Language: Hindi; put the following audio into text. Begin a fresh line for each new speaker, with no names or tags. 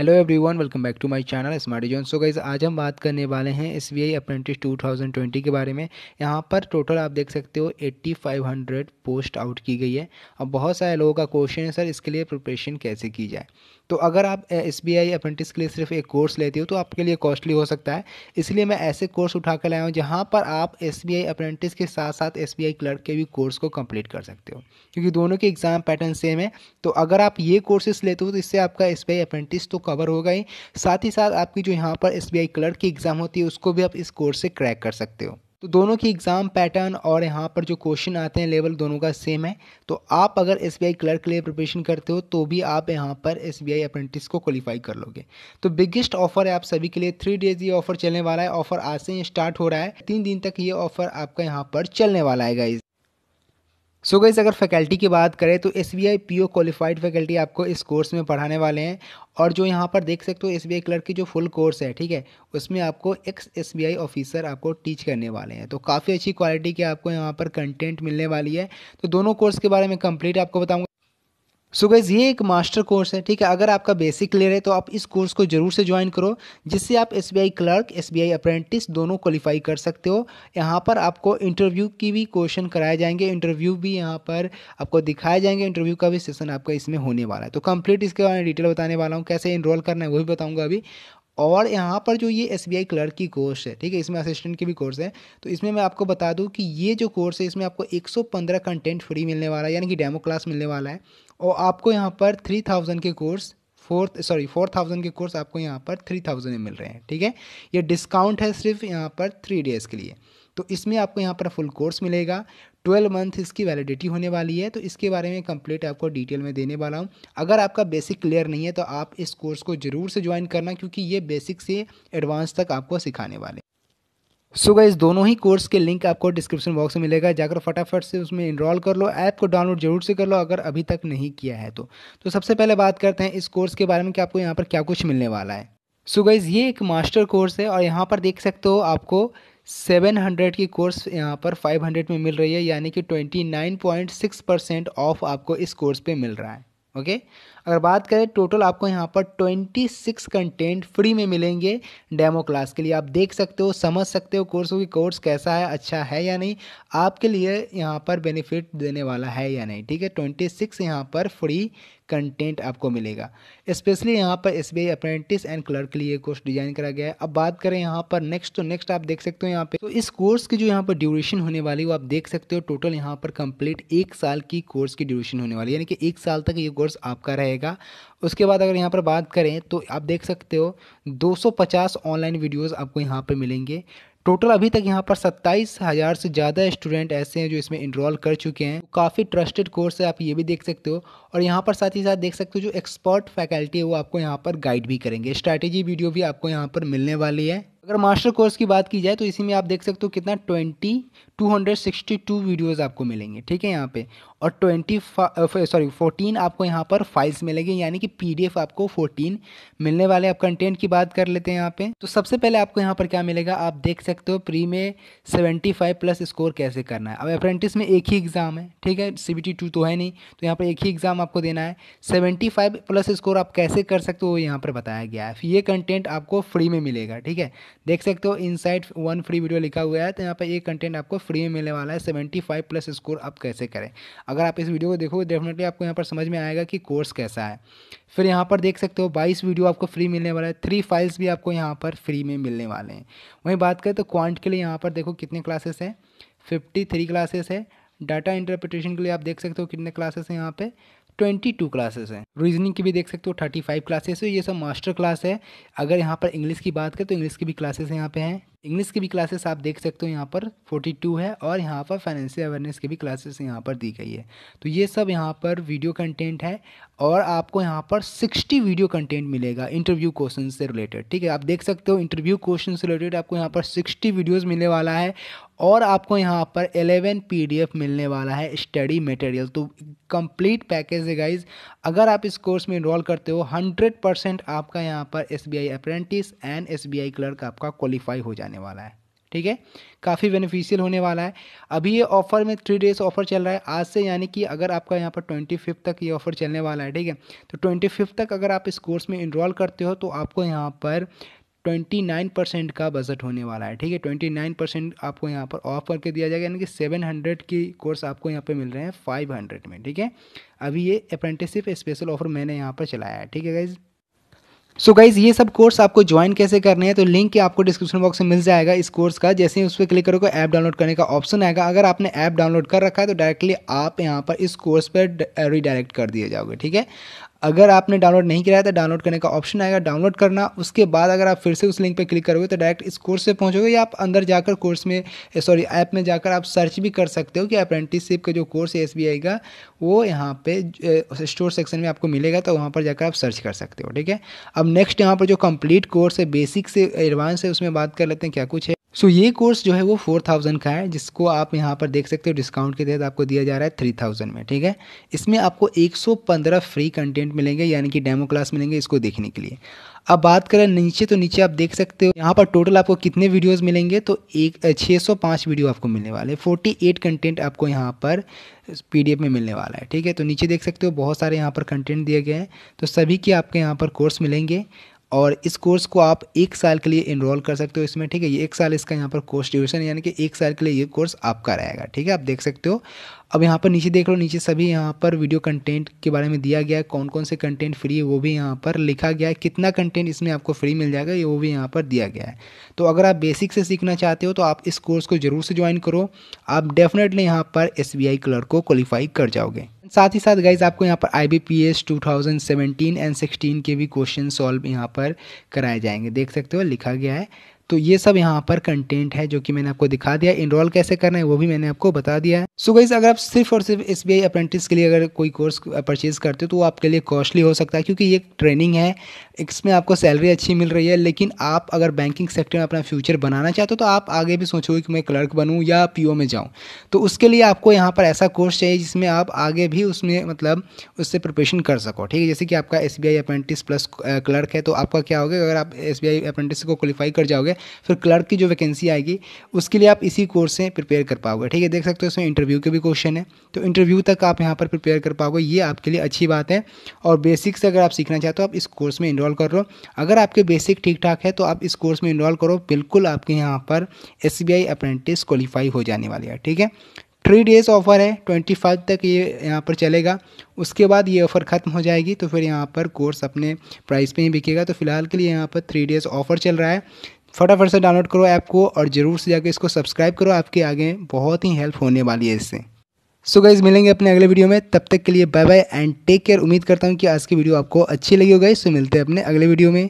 hello everyone welcome back to my channel smart zone so guys आज हम बात करने वाले हैं S B I apprentice two thousand twenty के बारे में यहाँ पर टोटल आप देख सकते हो eighty five hundred post out की गई है अब बहुत सारे लोगों का क्वेश्चन है सर इसके लिए प्रिपरेशन कैसे की जाए तो अगर आप एस बी आई अप्रेंटिस के लिए सिर्फ एक कोर्स लेते हो तो आपके लिए कॉस्टली हो सकता है इसलिए मैं ऐसे कोर्स उठा कर लाया हूँ जहाँ पर आप एस बी आई अप्रेंटिस के साथ साथ एस बी आई क्लर्क के भी कोर्स को कंप्लीट कर सकते हो क्योंकि दोनों के एग्ज़ाम पैटर्न सेम है तो अगर आप ये कोर्सेस लेते हो तो इससे आपका एस बी आई अप्रेंटिस तो कवर हो गए साथ ही साथ आपकी जो यहाँ पर एस क्लर्क की एग्ज़ाम होती है उसको भी आप इस कोर्स से क्रैक कर सकते हो तो दोनों की एग्ज़ाम पैटर्न और यहाँ पर जो क्वेश्चन आते हैं लेवल दोनों का सेम है तो आप अगर एस बी क्लर्क के लिए प्रिपरेशन करते हो तो भी आप यहाँ पर एस बी अप्रेंटिस को क्वालिफाई कर लोगे तो बिगेस्ट ऑफर है आप सभी के लिए थ्री डेज ये ऑफर चलने वाला है ऑफर आज से स्टार्ट हो रहा है तीन दिन तक ये ऑफर आपका यहाँ पर चलने वाला है इस सो so गईज़ अगर फैकल्टी की बात करें तो S B I P O qualified faculty आपको इस कोर्स में पढ़ाने वाले हैं और जो यहाँ पर देख सकते हो एस बी आई क्लर्क की जो फुल कोर्स है ठीक है उसमें आपको ex S B I officer आपको टीच करने वाले हैं तो काफ़ी अच्छी क्वालिटी के आपको यहाँ पर कंटेंट मिलने वाली है तो दोनों कोर्स के बारे में कंप्लीट आपको बताऊँगा सो so गैज़ ये एक मास्टर कोर्स है ठीक है अगर आपका बेसिक क्लियर है तो आप इस कोर्स को जरूर से ज्वाइन करो जिससे आप S B I clerk S B I apprentice दोनों क्वालिफाई कर सकते हो यहाँ पर आपको इंटरव्यू की भी क्वेश्चन कराए जाएंगे इंटरव्यू भी यहाँ पर आपको दिखाए जाएंगे इंटरव्यू का भी सेशन आपका इसमें होने वाला है तो कंप्लीट इसके बारे में डिटेल बताने वाला हूँ कैसे इनरोल करना है वो भी बताऊँगा अभी और यहाँ पर जो ये एस बी आई क्लर्क की कोर्स है ठीक है इसमें असिस्टेंट की भी कोर्स है तो इसमें मैं आपको बता दूँ कि ये जो कोर्स है इसमें आपको 115 कंटेंट फ्री मिलने वाला है यानी कि डेमो क्लास मिलने वाला है और आपको यहाँ पर थ्री थाउजेंड के course fourth sorry four thousand के कोर्स आपको यहाँ पर थ्री थाउजेंड में मिल रहे हैं ठीक है ये डिस्काउंट है सिर्फ यहाँ पर थ्री डेज़ के लिए तो इसमें आपको यहाँ पर फुल कोर्स मिलेगा ट्वेल्व मंथ इसकी वैलिडिटी होने वाली है तो इसके बारे में कंप्लीट आपको डिटेल में देने वाला हूँ अगर आपका बेसिक क्लियर नहीं है तो आप इस कोर्स को ज़रूर से ज्वाइन करना क्योंकि ये बेसिक से एडवांस तक आपको सिखाने वाले सो गई दोनों ही कोर्स के लिंक आपको डिस्क्रिप्शन बॉक्स में मिलेगा जाकर फटाफट से उसमें इनरोल कर लो ऐप को डाउनलोड जरूर से कर लो अगर अभी तक नहीं किया है तो तो सबसे पहले बात करते हैं इस कोर्स के बारे में कि आपको यहाँ पर क्या कुछ मिलने वाला है सो गई ये एक मास्टर कोर्स है और यहाँ पर देख सकते हो आपको 700 की कोर्स यहाँ पर 500 में मिल रही है यानी कि 29.6 परसेंट ऑफ आपको इस कोर्स पे मिल रहा है ओके अगर बात करें टोटल आपको यहाँ पर ट्वेंटी सिक्स कंटेंट फ्री में मिलेंगे डेमो क्लास के लिए आप देख सकते हो समझ सकते हो कोर्स की कोर्स कैसा है अच्छा है या नहीं आपके लिए यहाँ पर बेनिफिट देने वाला है या नहीं ठीक है ट्वेंटी सिक्स यहाँ पर फ्री कंटेंट आपको मिलेगा स्पेशली यहाँ पर S B apprentice and clerk के लिए कोर्स डिजाइन करा गया है अब बात करें यहाँ पर नेक्स्ट तो नेक्स्ट आप देख सकते हो यहाँ पे तो इस कोर्स की जो यहाँ पर ड्यूरेशन होने वाली वो आप देख सकते हो टोटल यहाँ पर कंप्लीट एक साल की कोर्स की ड्यूरेशन होने वाली यानी कि एक साल तक ये कोर्स आपका रहेगा रहेगा उसके बाद अगर यहाँ पर बात करें तो आप देख सकते हो 250 ऑनलाइन वीडियोस आपको यहाँ पर मिलेंगे टोटल अभी तक यहाँ पर सत्ताईस हज़ार से ज़्यादा स्टूडेंट ऐसे हैं जो इसमें इनरोल कर चुके हैं काफ़ी ट्रस्टेड कोर्स है आप ये भी देख सकते हो और यहाँ पर साथ ही साथ देख सकते हो जो एक्सपर्ट फैकल्टी है वो आपको यहाँ पर गाइड भी करेंगे स्ट्रैटेजी वीडियो भी आपको यहाँ पर मिलने वाली है अगर मास्टर कोर्स की बात की जाए तो इसी में आप देख सकते हो कितना ट्वेंटी 262 वीडियोस आपको मिलेंगे ठीक है यहाँ पे और 20 सॉरी 14 आपको यहाँ पर फाइल्स मिलेंगे यानी कि पीडीएफ आपको 14 मिलने वाले आप कंटेंट की बात कर लेते हैं यहाँ पे तो सबसे पहले आपको यहाँ पर क्या मिलेगा आप देख सकते हो प्री में 75 प्लस स्कोर कैसे करना है अब अप्रेंटिस में एक ही एग्ज़ाम है ठीक है सी बी तो है नहीं तो यहाँ पर एक ही एग्ज़ाम आपको देना है सेवेंटी प्लस स्कोर आप कैसे कर सकते हो वो यहाँ पर बताया गया है ये कंटेंट आपको फ्री में मिलेगा ठीक है देख सकते हो inside one free video लिखा हुआ है तो यहाँ पर ये कंटेंट आपको फ्री में मिलने वाला है सेवेंटी फाइव प्लस स्कोर आप कैसे करें अगर आप इस वीडियो को देखोगे डेफिनेटली आपको यहाँ पर समझ में आएगा कि कोर्स कैसा है फिर यहाँ पर देख सकते हो बाईस वीडियो आपको फ्री मिलने वाला है थ्री फाइल्स भी आपको यहाँ पर फ्री में मिलने वाले हैं वहीं बात करें तो क्वांट के लिए यहाँ पर देखो कितने क्लासेस हैं फिफ्टी थ्री क्लासेस है डाटा इंटरप्रिटेशन के लिए आप देख सकते हो कितने क्लासेस हैं यहाँ पे ट्वेंटी टू क्लासेस हैं रीजनिंग की भी देख सकते हो थर्टी फाइव क्लासेस है ये सब मास्टर क्लास है अगर यहाँ पर इंग्लिश की बात करें तो इंग्लिश की भी क्लासेस यहाँ पे हैं इंग्लिश की भी क्लासेस आप देख सकते हो यहाँ पर फोर्टी टू है और यहाँ पर फाइनेंशियल अवेयरनेस की भी क्लासेस यहाँ पर दी गई है तो ये सब यहाँ पर वीडियो कंटेंट है और आपको यहाँ पर सिक्सटी वीडियो कंटेंट मिलेगा इंटरव्यू क्वेश्चन से रिलेटेड ठीक है आप देख सकते हो इंटरव्यू क्वेश्चन से रिलेटेड आपको यहाँ पर सिक्सटी वीडियोज़ मिलने वाला है और आपको यहाँ पर 11 पीडीएफ मिलने वाला है स्टडी मटेरियल तो कंप्लीट पैकेज है गाइज अगर आप इस कोर्स में इनरोल करते हो 100 परसेंट आपका यहाँ पर S B I apprentice and S B I clerk आपका क्वालिफाई हो जाने वाला है ठीक है काफ़ी बेनिफिशियल होने वाला है अभी ये ऑफर में थ्री डेज ऑफर चल रहा है आज से यानी कि अगर आपका यहाँ पर ट्वेंटी फिफ्थ तक ये ऑफर चलने वाला है ठीक है तो ट्वेंटी फिफ्थ तक अगर आप इस कोर्स में इनरोल करते हो तो आपको यहाँ पर ट्वेंटी नाइन परसेंट का बजट होने वाला है ठीक है ट्वेंटी नाइन परसेंट आपको यहाँ पर ऑफ करके दिया जाएगा यानी कि सेवन हंड्रेड की कोर्स आपको यहाँ पे मिल रहे हैं फाइव हंड्रेड में ठीक है अभी ये अप्रेंटिसशिप स्पेशल ऑफर मैंने यहाँ पर चलाया है ठीक है गाइज़ सो so गाइज ये सब कोर्स आपको ज्वाइन कैसे करने हैं तो लिंक आपको डिस्क्रिप्शन बॉक्स में मिल जाएगा इस कोर्स का जैसे ही उस पर क्लिक करोगे ऐप डाउनलोड करने का ऑप्शन आएगा अगर आपने ऐप डाउनलोड कर रखा है तो डायरेक्टली आप यहाँ पर इस कोर्स पर रिडायरेक्ट कर दिए जाओगे ठीक है अगर आपने डाउनलोड नहीं किया है तो डाउनलोड करने का ऑप्शन आएगा डाउनलोड करना उसके बाद अगर आप फिर से उस लिंक पर क्लिक करोगे तो डायरेक्ट इस कोर्स से पहुँचोगे या आप अंदर जाकर कोर्स में सॉरी eh, ऐप में जाकर आप सर्च भी कर सकते हो कि अप्रेंटिसशिप का जो कोर्स है एस का वो यहाँ पे स्टोर eh, सेक्शन में आपको मिलेगा तो वहाँ पर जाकर आप सर्च कर सकते हो ठीक है अब नेक्स्ट यहाँ पर जो कम्प्लीट कोर्स है बेसिक से एडवांस है उसमें बात कर लेते हैं क्या कुछ है सो so, ये कोर्स जो है वो फोर थाउजेंड का है जिसको आप यहाँ पर देख सकते हो डिस्काउंट के तहत आपको दिया जा रहा है थ्री थाउजेंड में ठीक है इसमें आपको एक सौ पंद्रह फ्री कंटेंट मिलेंगे यानी कि डेमो क्लास मिलेंगे इसको देखने के लिए अब बात करें नीचे तो नीचे आप देख सकते हो यहाँ पर टोटल आपको कितने वीडियोज़ मिलेंगे तो एक छः सौ पाँच वीडियो आपको मिलने वाले फोर्टी एट कंटेंट आपको यहाँ पर पी में मिलने वाला है ठीक है तो नीचे देख सकते हो बहुत सारे यहाँ पर कंटेंट दिए गए हैं तो सभी के आपके यहाँ पर कोर्स मिलेंगे और इस कोर्स को आप एक साल के लिए इनरोल कर सकते हो इसमें ठीक है ये एक साल इसका यहाँ पर कोर्स ड्यूरेशन यानी कि एक साल के लिए ये कोर्स आपका रहेगा ठीक है आप देख सकते हो अब यहाँ पर नीचे देख लो नीचे सभी यहाँ पर वीडियो कंटेंट के बारे में दिया गया है कौन कौन से कंटेंट फ्री है वो भी यहाँ पर लिखा गया है कितना कंटेंट इसमें आपको फ्री मिल जाएगा ये वो भी यहाँ पर दिया गया है तो अगर आप बेसिक से सीखना चाहते हो तो आप इस कोर्स को ज़रूर से ज्वाइन करो आप डेफिनेटली यहाँ पर एस बी क्लर्क को क्वालिफाई कर जाओगे साथ ही साथ गाइज आपको यहाँ पर I B P S two thousand seventeen and sixteen के भी क्वेश्चन सॉल्व यहाँ पर कराए जाएंगे देख सकते हो लिखा गया है तो ये सब यहाँ पर कंटेंट है जो कि मैंने आपको दिखा दिया इनरोल कैसे करना है वो भी मैंने आपको बता दिया है सो गाइज अगर आप सिर्फ और सिर्फ एस बी अप्रेंटिस के लिए अगर कोई कोर्स परचेज करते हो तो वो आपके लिए कॉस्टली हो सकता है क्योंकि ये ट्रेनिंग है इसमें आपको सैलरी अच्छी मिल रही है लेकिन आप अगर बैंकिंग सेक्टर में अपना फ्यूचर बनाना चाहते हो तो आप आगे भी सोचोगे कि मैं क्लर्क बनूँ या पी में जाऊँ तो उसके लिए आपको यहाँ पर ऐसा कोर्स चाहिए जिसमें आप आगे भी उसमें मतलब उससे प्रिपरेशन कर सको ठीक है जैसे कि आपका S B apprentice plus clerk है तो आपका क्या होगा अगर आप एस बी अप्रेंटिस को क्वालिफाई कर जाओगे फिर क्लर्क की जो वैकेंसी आएगी उसके लिए आप इसी कोर्स से प्रिपेयर कर पाओगे ठीक है देख सकते हो इसमें इंटरव्यू के भी क्वेश्चन है तो इंटरव्यू तक आप यहाँ पर प्रिपेयर कर पाओगे ये आपके लिए अच्छी बात है और बेसिक्स अगर आप सीखना चाहते हो आप इस कोर्स में इनरॉल कर लो अगर आपके बेसिक ठीक ठाक है तो आप इस कोर्स में इनरॉल करो बिल्कुल आपके यहाँ पर S B I apprentice qualify हो जाने वाली है ठीक है थ्री डेज़ ऑफ़र है ट्वेंटी फाइव तक ये यहाँ पर चलेगा उसके बाद ये ऑफ़र ख़त्म हो जाएगी तो फिर यहाँ पर कोर्स अपने प्राइस पे ही बिकेगा तो फिलहाल के लिए यहाँ पर थ्री डेज़ ऑफ़र चल रहा है फटाफट से डाउनलोड करो ऐप को और ज़रूर से जाकर इसको सब्सक्राइब करो आपके आगे बहुत ही हेल्प होने वाली है इससे सो गाइज मिलेंगे अपने अगले वीडियो में तब तक के लिए bye bye and take care उम्मीद करता हूँ कि आज की वीडियो आपको अच्छी लगी हो गई सो मिलते हैं अपने अगले वीडियो में